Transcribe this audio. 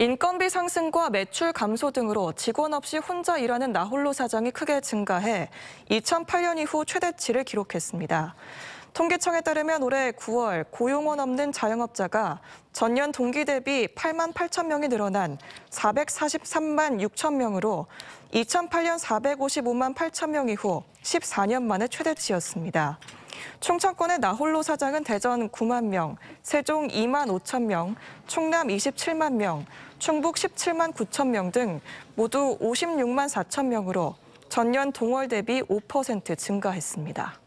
인건비 상승과 매출 감소 등으로 직원 없이 혼자 일하는 나홀로 사장이 크게 증가해 2008년 이후 최대치를 기록했습니다. 통계청에 따르면 올해 9월 고용원 없는 자영업자가 전년 동기 대비 8만 8천 명이 늘어난 443만 6천 명으로 2008년 455만 8천 명 이후 14년 만에 최대치였습니다. 충청권의 나홀로 사장은 대전 9만 명, 세종 2만 5천 명, 충남 27만 명, 충북 17만 9천 명 등 모두 56만 4천 명으로 전년 동월 대비 5% 증가했습니다.